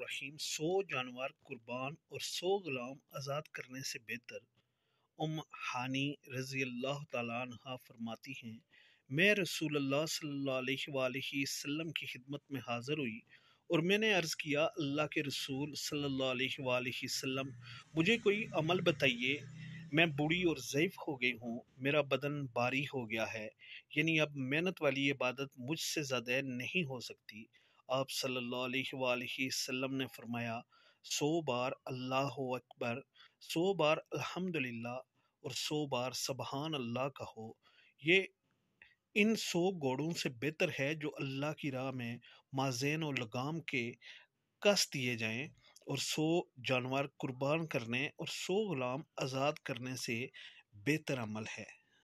रहीम सौ जानवर कुर्बान और सौ गुलाम आज़ाद करने से बेहतर उम हानी रज़ी अल्लाह तहा फरमाती हैं मैं रसूल अल्लाह वसम की खिदमत में हाज़िर हुई और मैंने अर्ज़ किया अल्लाह के रसूल सल्लल्लाहु अलैहि वसल्लम मुझे कोई अमल बताइए मैं बूढ़ी और ज़ैफ़ हो गई हूँ मेरा बदन बारी हो गया है यानी अब मेहनत वाली इबादत मुझसे ज़्यादा नहीं हो सकती आप सल्लल्लाहु अलैहि वसल्लम ने फरमाया सौ बार अल्लाह अकबर सौ बार अल्हम्दुलिल्लाह और सौ बार सबहान अल्लाह कहो ये इन सौ घोड़ों से बेहतर है जो अल्लाह की राह में माजेन और लगाम के कस दिए जाएं और सौ जानवर कुर्बान करने और सौ गुलाम आज़ाद करने से बेहतर अमल है